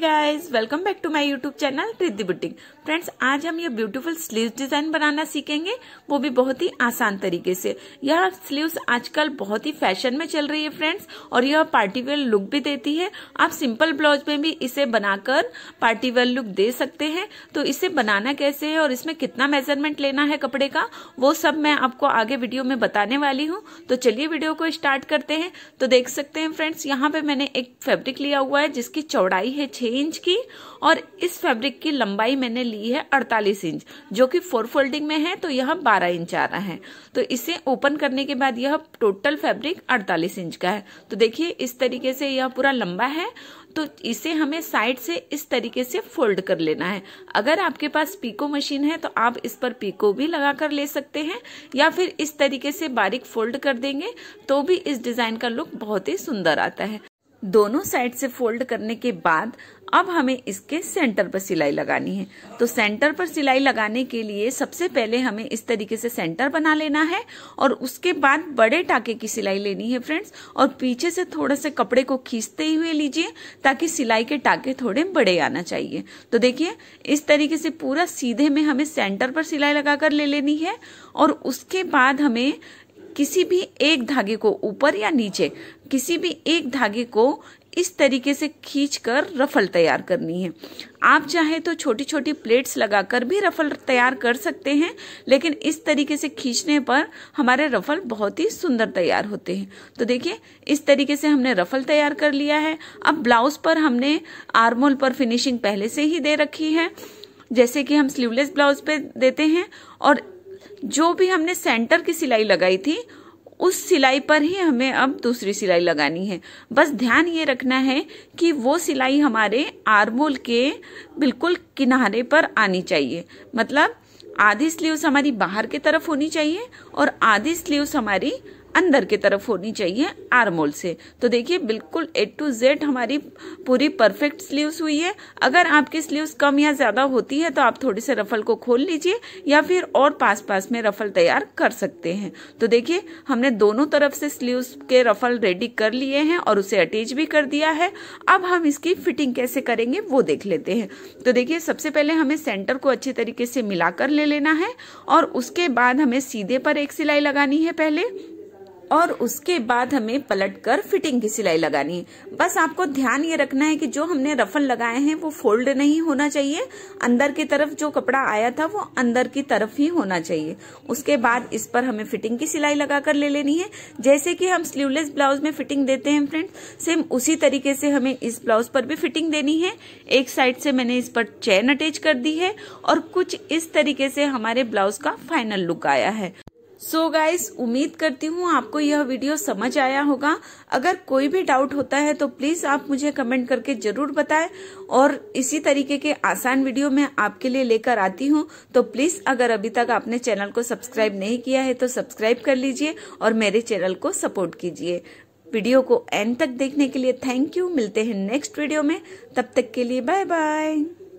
guys welcome back to my YouTube channel Riddhi बुटिंग friends आज हम ये ब्यूटीफुल स्लीव्स डिजाइन बनाना सीखेंगे वो भी बहुत ही आसान तरीके से यह स्लीव्स आजकल बहुत ही फैशन में चल रही है फ्रेंड्स और यह पार्टीवेयर लुक भी देती है आप सिंपल ब्लाउज में भी इसे बनाकर पार्टीवेयर लुक दे सकते हैं तो इसे बनाना कैसे है और इसमें कितना मेजरमेंट लेना है कपड़े का वो सब मैं आपको आगे वीडियो में बताने वाली हूँ तो चलिए वीडियो को स्टार्ट करते हैं तो देख सकते हैं फ्रेंड्स यहाँ पे मैंने एक फेब्रिक लिया हुआ है जिसकी चौड़ाई है छह इंच की और इस फैब्रिक की लंबाई मैंने ली है 48 इंच जो कि फोर फोल्डिंग में है तो यह 12 इंच आ रहा है तो इसे ओपन करने के बाद यह टोटल फैब्रिक 48 इंच का है तो देखिए इस तरीके से यह पूरा लंबा है तो इसे हमें साइड से इस तरीके से फोल्ड कर लेना है अगर आपके पास पीको मशीन है तो आप इस पर पीको भी लगा कर ले सकते हैं या फिर इस तरीके से बारीक फोल्ड कर देंगे तो भी इस डिज़ाइन का लुक बहुत ही सुंदर आता है दोनों साइड से फोल्ड करने के बाद अब हमें इसके सेंटर पर सिलाई लगानी है तो सेंटर पर सिलाई लगाने के लिए सबसे पहले हमें इस तरीके से सेंटर बना लेना है और उसके बाद बड़े टाके की सिलाई लेनी है फ्रेंड्स और पीछे से थोड़ा से कपड़े को खींचते हुए लीजिए ताकि सिलाई के टाके थोड़े बड़े आना चाहिए तो देखिए इस तरीके से पूरा सीधे में हमें सेंटर पर सिलाई लगाकर ले लेनी है और उसके बाद हमें किसी भी एक धागे को ऊपर या नीचे किसी भी एक धागे को इस तरीके से खींचकर रफल तैयार करनी है आप चाहे तो छोटी छोटी प्लेट्स लगाकर भी रफल तैयार कर सकते हैं लेकिन इस तरीके से खींचने पर हमारे रफल बहुत ही सुंदर तैयार होते हैं तो देखिए इस तरीके से हमने रफल तैयार कर लिया है अब ब्लाउज पर हमने आर्मोल पर फिनिशिंग पहले से ही दे रखी है जैसे कि हम स्लीवलेस ब्लाउज पे देते हैं और जो भी हमने सेंटर की सिलाई लगाई थी उस सिलाई पर ही हमें अब दूसरी सिलाई लगानी है बस ध्यान ये रखना है कि वो सिलाई हमारे आर्मोल के बिल्कुल किनारे पर आनी चाहिए मतलब आधी स्लीव्स हमारी बाहर की तरफ होनी चाहिए और आधी स्लीव्स हमारी अंदर की तरफ होनी चाहिए आर्मोल से तो देखिए बिल्कुल ए टू जेड हमारी पूरी परफेक्ट स्लीव्स हुई है अगर आपकी स्लीव्स कम या ज़्यादा होती है तो आप थोड़ी से रफल को खोल लीजिए या फिर और पास पास में रफल तैयार कर सकते हैं तो देखिए हमने दोनों तरफ से स्लीव्स के रफल रेडी कर लिए हैं और उसे अटैच भी कर दिया है अब हम इसकी फिटिंग कैसे करेंगे वो देख लेते हैं तो देखिए सबसे पहले हमें सेंटर को अच्छे तरीके से मिलाकर ले लेना है और उसके बाद हमें सीधे पर एक सिलाई लगानी है पहले और उसके बाद हमें पलट कर फिटिंग की सिलाई लगानी बस आपको ध्यान ये रखना है कि जो हमने रफल लगाए हैं वो फोल्ड नहीं होना चाहिए अंदर की तरफ जो कपड़ा आया था वो अंदर की तरफ ही होना चाहिए उसके बाद इस पर हमें फिटिंग की सिलाई लगाकर ले लेनी है जैसे कि हम स्लीवलेस ब्लाउज में फिटिंग देते हैं फ्रेंड सेम उसी तरीके से हमें इस ब्लाउज पर भी फिटिंग देनी है एक साइड से मैंने इस पर चैन अटैच कर दी है और कुछ इस तरीके से हमारे ब्लाउज का फाइनल लुक आया है सो so गाइस उम्मीद करती हूँ आपको यह वीडियो समझ आया होगा अगर कोई भी डाउट होता है तो प्लीज आप मुझे कमेंट करके जरूर बताएं और इसी तरीके के आसान वीडियो मैं आपके लिए लेकर आती हूँ तो प्लीज अगर अभी तक आपने चैनल को सब्सक्राइब नहीं किया है तो सब्सक्राइब कर लीजिए और मेरे चैनल को सपोर्ट कीजिए वीडियो को एंड तक देखने के लिए थैंक यू मिलते हैं नेक्स्ट वीडियो में तब तक के लिए बाय बाय